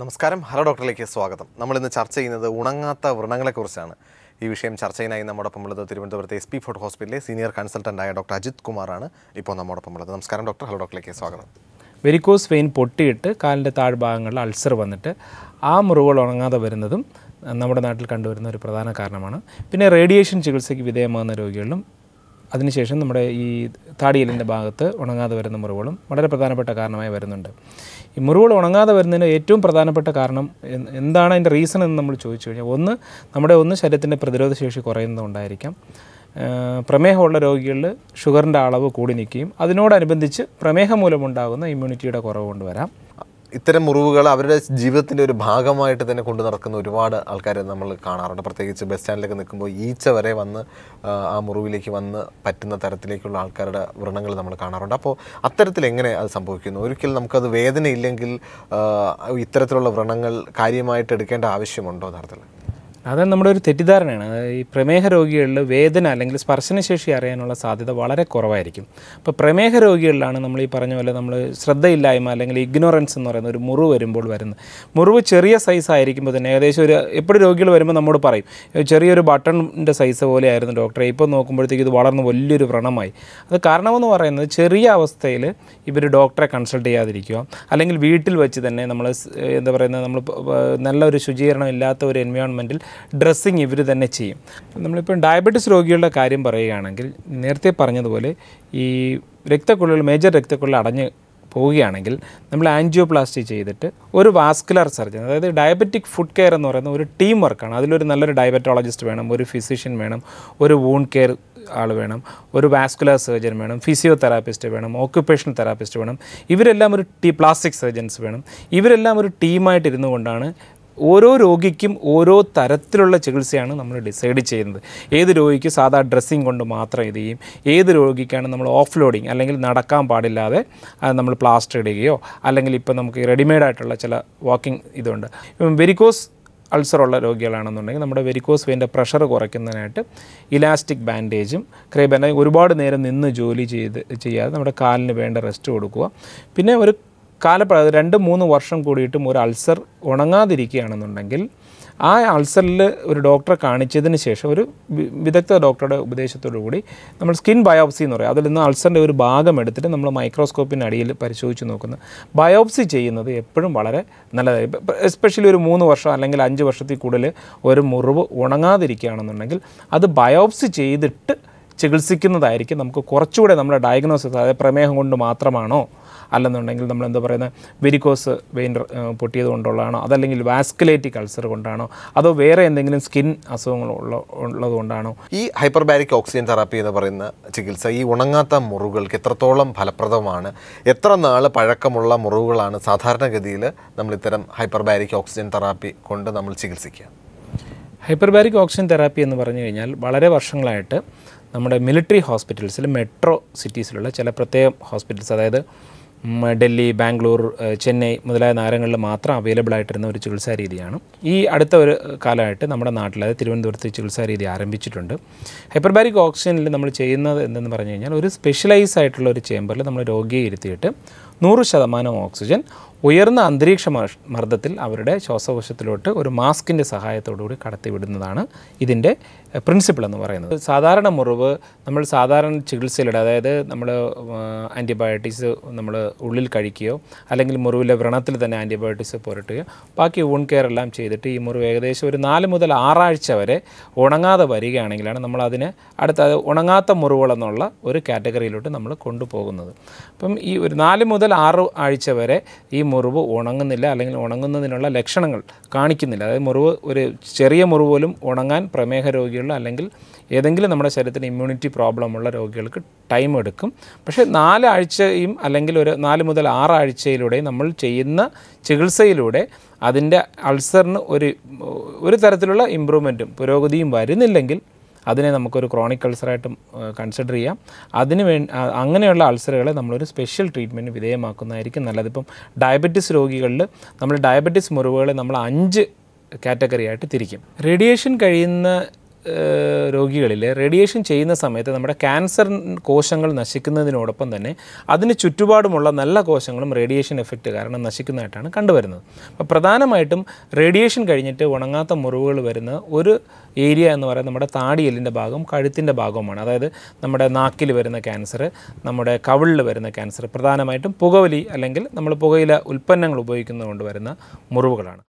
നമസ്കാരം ഹലോ ഡോക്ടറിലേക്ക് സ്വാഗതം നമ്മൾ ഇന്ന് ചർച്ച ചെയ്യുന്നത് ഉണങ്ങാത്ത വ്രണങ്ങളെക്കുറിച്ചാണ് ഈ വിഷയം ചർച്ച ചർച്ചയിനായി നമ്മോടൊപ്പം ഉള്ളത് തിരുവനന്തപുരത്ത് എസ് പി ഫോർട്ട് ഹോസ്പിറ്റലിലെ സീനിയർ കൺസൾട്ടൻ്റായ ഡോക്ടർ അജിത് കുമാറാണ് ഇപ്പോൾ നമ്മോടൊപ്പം ഉള്ളത് നമസ്കാരം ഡോക്ടർ ഹലോ ഡോക്ടറിലേക്ക് സ്വാഗതം വെരിക്കോസ് വെയിൻ പൊട്ടിയിട്ട് കാലിൻ്റെ താഴ്ഭാഗങ്ങളിൽ അൾസർ വന്നിട്ട് ആ മുറിവുകൾ ഉണങ്ങാതെ വരുന്നതും നമ്മുടെ നാട്ടിൽ കണ്ടുവരുന്ന ഒരു പ്രധാന കാരണമാണ് പിന്നെ റേഡിയേഷൻ ചികിത്സയ്ക്ക് വിധേയമാകുന്ന രോഗികളിലും അതിനുശേഷം നമ്മുടെ ഈ താടിയലിൻ്റെ ഭാഗത്ത് ഉണങ്ങാതെ വരുന്ന മുറിവുകളും വളരെ പ്രധാനപ്പെട്ട കാരണമായി വരുന്നുണ്ട് ഈ മുറിവുകൾ ഉണങ്ങാതെ വരുന്നതിന് ഏറ്റവും പ്രധാനപ്പെട്ട കാരണം എന്താണ് അതിൻ്റെ റീസൺ എന്ന് നമ്മൾ ചോദിച്ചു കഴിഞ്ഞാൽ ഒന്ന് നമ്മുടെ ഒന്ന് ശരീരത്തിൻ്റെ പ്രതിരോധശേഷി കുറയുന്നതുകൊണ്ടായിരിക്കാം പ്രമേഹമുള്ള രോഗികളിൽ ഷുഗറിൻ്റെ അളവ് കൂടി നിൽക്കുകയും അതിനോടനുബന്ധിച്ച് പ്രമേഹം മൂലമുണ്ടാകുന്ന ഇമ്മ്യൂണിറ്റിയുടെ കുറവ് കൊണ്ടുവരാം ഇത്തരം മുറിവുകൾ അവരുടെ ജീവിതത്തിൻ്റെ ഒരു ഭാഗമായിട്ട് തന്നെ കൊണ്ടു നടക്കുന്ന ഒരുപാട് ആൾക്കാരെ നമ്മൾ കാണാറുണ്ട് പ്രത്യേകിച്ച് ബസ് സ്റ്റാൻഡിലൊക്കെ നിൽക്കുമ്പോൾ ഈച്ച വരെ വന്ന് ആ മുറിവിലേക്ക് വന്ന് പറ്റുന്ന തരത്തിലേക്കുള്ള ആൾക്കാരുടെ വ്രണങ്ങൾ നമ്മൾ കാണാറുണ്ട് അപ്പോൾ അത്തരത്തിൽ എങ്ങനെ അത് സംഭവിക്കുന്നു ഒരിക്കൽ നമുക്കത് വേദനയില്ലെങ്കിൽ ഇത്തരത്തിലുള്ള വ്രണങ്ങൾ കാര്യമായിട്ട് എടുക്കേണ്ട ആവശ്യമുണ്ടോ യഥാർത്ഥത്തിൽ അതാണ് നമ്മുടെ ഒരു തെറ്റിദ്ധാരണയാണ് ഈ പ്രമേഹ രോഗികളിൽ വേദന അല്ലെങ്കിൽ സ്പർശനശേഷി അറിയാനുള്ള സാധ്യത വളരെ കുറവായിരിക്കും അപ്പോൾ പ്രമേഹ രോഗികളിലാണ് നമ്മൾ ഈ പറഞ്ഞ പോലെ നമ്മൾ ശ്രദ്ധയില്ലായ്മ അല്ലെങ്കിൽ ഇഗ്നോറൻസ് എന്ന് പറയുന്ന ഒരു മുറിവ് വരുമ്പോൾ വരുന്നത് മുറിവ് ചെറിയ സൈസ് ആയിരിക്കുമ്പോൾ തന്നെ ഏകദേശം ഒരു എപ്പോഴും രോഗികൾ വരുമ്പോൾ നമ്മോട് പറയും ചെറിയൊരു ബട്ടണിൻ്റെ സൈസ് പോലെ ആയിരുന്നു ഡോക്ടറെ ഇപ്പോൾ നോക്കുമ്പോഴത്തേക്ക് ഇത് വളർന്ന് വലിയൊരു വ്രണമായി അത് കാരണമെന്ന് പറയുന്നത് ചെറിയ അവസ്ഥയിൽ ഇവർ ഡോക്ടറെ കൺസൾട്ട് ചെയ്യാതിരിക്കുക അല്ലെങ്കിൽ വീട്ടിൽ വെച്ച് തന്നെ നമ്മൾ എന്താ പറയുന്നത് നമ്മൾ നല്ലൊരു ശുചീകരണം ഇല്ലാത്ത ഒരു എൻവയോൺമെൻറ്റിൽ ഡ്രസ്സിങ് ഇവർ തന്നെ ചെയ്യും നമ്മളിപ്പോൾ ഡയബറ്റിസ് രോഗികളുടെ കാര്യം പറയുകയാണെങ്കിൽ നേരത്തെ പറഞ്ഞതുപോലെ ഈ രക്തക്കുള്ളിൽ മേജർ രക്തക്കുള്ളിൽ അടഞ്ഞ് പോവുകയാണെങ്കിൽ നമ്മൾ ആൻജിയോപ്ലാസ്റ്റി ചെയ്തിട്ട് ഒരു വാസ്കുലർ സർജൻ അതായത് ഡയബറ്റിക് ഫുഡ് കെയർ എന്ന് പറയുന്ന ഒരു ടീം വർക്കാണ് അതിലൊരു നല്ലൊരു ഡയബറ്റോളജിസ്റ്റ് വേണം ഒരു ഫിസിഷ്യൻ വേണം ഒരു വൂണ്ട് കെയർ ആൾ വേണം ഒരു വാസ്കുലർ സർജൻ വേണം ഫിസിയോതെറാപ്പിസ്റ്റ് വേണം ഓക്യുപ്പേഷണൽ തെറാപ്പിസ്റ്റ് വേണം ഇവരെല്ലാം ഒരു ടീ പ്ലാസ്റ്റിക് സർജൻസ് വേണം ഇവരെല്ലാം ഒരു ടീമായിട്ട് ഇരുന്നു കൊണ്ടാണ് ഓരോ രോഗിക്കും ഓരോ തരത്തിലുള്ള ചികിത്സയാണ് നമ്മൾ ഡിസൈഡ് ചെയ്യുന്നത് ഏത് രോഗിക്ക് സാധാ ഡ്രസ്സിങ് കൊണ്ട് മാത്രം ഇത് ചെയ്യും ഏത് രോഗിക്കാണ് നമ്മൾ ഓഫ് ലോഡിങ് അല്ലെങ്കിൽ നടക്കാൻ പാടില്ലാതെ നമ്മൾ പ്ലാസ്റ്റർ ഇടുകയോ അല്ലെങ്കിൽ ഇപ്പോൾ നമുക്ക് ആയിട്ടുള്ള ചില വാക്കിംഗ് ഇതുണ്ട് വെരിക്കോസ് അൾസറുള്ള രോഗികളാണെന്നുണ്ടെങ്കിൽ നമ്മുടെ വെരിക്കോസ് വെയിൻ്റെ പ്രഷർ കുറയ്ക്കുന്നതിനായിട്ട് ഇലാസ്റ്റിക് ബാൻഡേജും ക്രേ ഒരുപാട് നേരം നിന്ന് ജോലി ചെയ്ത് ചെയ്യാതെ നമ്മുടെ കാലിന് വേണ്ട റെസ്റ്റ് കൊടുക്കുക പിന്നെ ഒരു കാലപ്ര രണ്ട് മൂന്ന് വർഷം കൂടിയിട്ടും ഒരു അൾസർ ഉണങ്ങാതിരിക്കുകയാണെന്നുണ്ടെങ്കിൽ ആ അൾസറിൽ ഒരു ഡോക്ടറെ കാണിച്ചതിന് ശേഷം ഒരു വിദഗ്ധ ഡോക്ടറുടെ ഉപദേശത്തോടു കൂടി നമ്മൾ സ്കിൻ ബയോപ്സി എന്ന് പറയും അതിൽ നിന്ന് അൾസറിൻ്റെ ഒരു ഭാഗം എടുത്തിട്ട് നമ്മൾ മൈക്രോസ്കോപ്പിൻ്റെ അടിയിൽ പരിശോധിച്ച് നോക്കുന്നത് ബയോപ്സി ചെയ്യുന്നത് എപ്പോഴും വളരെ നല്ലതായി എസ്പെഷ്യലി ഒരു മൂന്ന് വർഷം അല്ലെങ്കിൽ അഞ്ച് വർഷത്തിൽ കൂടുതൽ ഒരു മുറിവ് ഉണങ്ങാതിരിക്കുകയാണെന്നുണ്ടെങ്കിൽ അത് ബയോപ്സി ചെയ്തിട്ട് ചികിത്സിക്കുന്നതായിരിക്കും നമുക്ക് കുറച്ചുകൂടെ നമ്മുടെ ഡയഗ്നോസിസ് അതായത് പ്രമേഹം കൊണ്ട് മാത്രമാണോ അല്ലെന്നുണ്ടെങ്കിൽ നമ്മൾ എന്താ പറയുന്നത് വെരിക്കോസ് വെയിൻ പൊട്ടിയത് കൊണ്ടുള്ളതാണോ അതല്ലെങ്കിൽ വാസ്കുലേറ്റി അൾസർ കൊണ്ടാണോ അതോ വേറെ എന്തെങ്കിലും സ്കിൻ അസുഖങ്ങൾ ഉള്ള കൊണ്ടാണോ ഈ ഹൈപ്പർബാരിക് ഓക്സിജൻ തെറാപ്പി എന്ന് പറയുന്ന ചികിത്സ ഈ ഉണങ്ങാത്ത മുറിവുകൾക്ക് എത്രത്തോളം ഫലപ്രദമാണ് എത്ര നാൾ പഴക്കമുള്ള മുറിവുകളാണ് സാധാരണഗതിയിൽ നമ്മൾ ഇത്തരം ഹൈപ്പർബാരിക് ഓക്സിജൻ തെറാപ്പി കൊണ്ട് നമ്മൾ ചികിത്സിക്കുക ഹൈപ്പർബാരിക് ഓക്സിജൻ തെറാപ്പി എന്ന് പറഞ്ഞു കഴിഞ്ഞാൽ വളരെ വർഷങ്ങളായിട്ട് നമ്മുടെ മിലിറ്ററി ഹോസ്പിറ്റൽസിൽ മെട്രോ സിറ്റീസിലുള്ള ചില പ്രത്യേക ഹോസ്പിറ്റൽസ് അതായത് ഡൽഹി ബാംഗ്ലൂർ ചെന്നൈ മുതലായ നഗരങ്ങളിൽ മാത്രം അവൈലബിൾ ആയിട്ടിരുന്ന ഒരു ചികിത്സാ രീതിയാണ് ഈ അടുത്ത ഒരു കാലമായിട്ട് നമ്മുടെ നാട്ടിൽ അതായത് തിരുവനന്തപുരത്ത് ചികിത്സാ രീതി ആരംഭിച്ചിട്ടുണ്ട് ഹൈപ്പർബാരിക് ഓക്സിജനിൽ നമ്മൾ ചെയ്യുന്നത് എന്തെന്ന് പറഞ്ഞു കഴിഞ്ഞാൽ ഒരു സ്പെഷ്യലൈസ് ആയിട്ടുള്ള ഒരു ചേമ്പറിൽ നമ്മൾ രോഗിയെ ഇരുത്തിയിട്ട് നൂറ് ശതമാനം ഓക്സിജൻ ഉയർന്ന അന്തരീക്ഷ മർദ്ദത്തിൽ അവരുടെ ശ്വാസകോശത്തിലോട്ട് ഒരു മാസ്കിൻ്റെ സഹായത്തോടുകൂടി കടത്തിവിടുന്നതാണ് ഇതിൻ്റെ പ്രിൻസിപ്പിൾ എന്ന് പറയുന്നത് സാധാരണ മുറിവ് നമ്മൾ സാധാരണ ചികിത്സയിലൂടെ അതായത് നമ്മൾ ആൻറ്റിബയോട്ടിക്സ് നമ്മൾ ഉള്ളിൽ കഴിക്കുകയോ അല്ലെങ്കിൽ മുറിവിലെ വ്രണത്തിൽ തന്നെ ആൻറ്റിബയോട്ടിക്സ് പുരട്ടുകയോ ബാക്കി വൂൺ കെയർ എല്ലാം ചെയ്തിട്ട് ഈ മുറിവ് ഏകദേശം ഒരു നാല് മുതൽ ആറാഴ്ച വരെ ഉണങ്ങാതെ വരികയാണെങ്കിലാണ് നമ്മൾ അതിനെ അടുത്ത ഉണങ്ങാത്ത മുറിവുകളെന്നുള്ള ഒരു കാറ്റഗറിയിലോട്ട് നമ്മൾ കൊണ്ടുപോകുന്നത് അപ്പം ഈ ഒരു നാല് മുതൽ ആറ് ആഴ്ച വരെ ഈ മുറിവ് ഉണങ്ങുന്നില്ല അല്ലെങ്കിൽ ഉണങ്ങുന്നതിനുള്ള ലക്ഷണങ്ങൾ കാണിക്കുന്നില്ല അതായത് മുറിവ് ഒരു ചെറിയ മുറിവ് പോലും ഉണങ്ങാൻ പ്രമേഹ രോഗികളിൽ അല്ലെങ്കിൽ ഏതെങ്കിലും നമ്മുടെ ശരീരത്തിന് ഇമ്മ്യൂണിറ്റി പ്രോബ്ലമുള്ള രോഗികൾക്ക് ടൈം എടുക്കും പക്ഷേ നാലാഴ്ചയും അല്ലെങ്കിൽ ഒരു നാല് മുതൽ ആറാഴ്ചയിലൂടെയും നമ്മൾ ചെയ്യുന്ന ചികിത്സയിലൂടെ അതിൻ്റെ അൾസറിന് ഒരു ഒരു തരത്തിലുള്ള ഇമ്പ്രൂവ്മെൻറ്റും പുരോഗതിയും വരുന്നില്ലെങ്കിൽ അതിനെ നമുക്കൊരു ക്രോണിക് അൾസറായിട്ടും കൺസിഡർ ചെയ്യാം അതിന് വേ അങ്ങനെയുള്ള അൾസറുകളെ നമ്മളൊരു സ്പെഷ്യൽ ട്രീറ്റ്മെൻറ്റ് വിധേയമാക്കുന്നതായിരിക്കും നല്ലത് ഇപ്പം ഡയബറ്റിസ് രോഗികളിൽ നമ്മൾ ഡയബറ്റിസ് മുറിവുകളെ നമ്മൾ അഞ്ച് കാറ്റഗറി ആയിട്ട് തിരിക്കും റേഡിയേഷൻ കഴിയുന്ന രോഗികളിൽ റേഡിയേഷൻ ചെയ്യുന്ന സമയത്ത് നമ്മുടെ ക്യാൻസർ കോശങ്ങൾ നശിക്കുന്നതിനോടൊപ്പം തന്നെ അതിന് ചുറ്റുപാടുമുള്ള നല്ല കോശങ്ങളും റേഡിയേഷൻ എഫക്റ്റ് കാരണം നശിക്കുന്നതായിട്ടാണ് കണ്ടുവരുന്നത് അപ്പോൾ പ്രധാനമായിട്ടും റേഡിയേഷൻ കഴിഞ്ഞിട്ട് ഉണങ്ങാത്ത മുറിവുകൾ വരുന്ന ഒരു ഏരിയ എന്ന് പറയുന്നത് നമ്മുടെ താടിയെല്ലിൻ്റെ ഭാഗം കഴുത്തിൻ്റെ ഭാഗവുമാണ് അതായത് നമ്മുടെ നാക്കിൽ വരുന്ന ക്യാൻസർ നമ്മുടെ കവിളിൽ വരുന്ന ക്യാൻസർ പ്രധാനമായിട്ടും പുകവലി അല്ലെങ്കിൽ നമ്മൾ പുകയില ഉൽപ്പന്നങ്ങൾ ഉപയോഗിക്കുന്നതുകൊണ്ട് വരുന്ന മുറിവുകളാണ്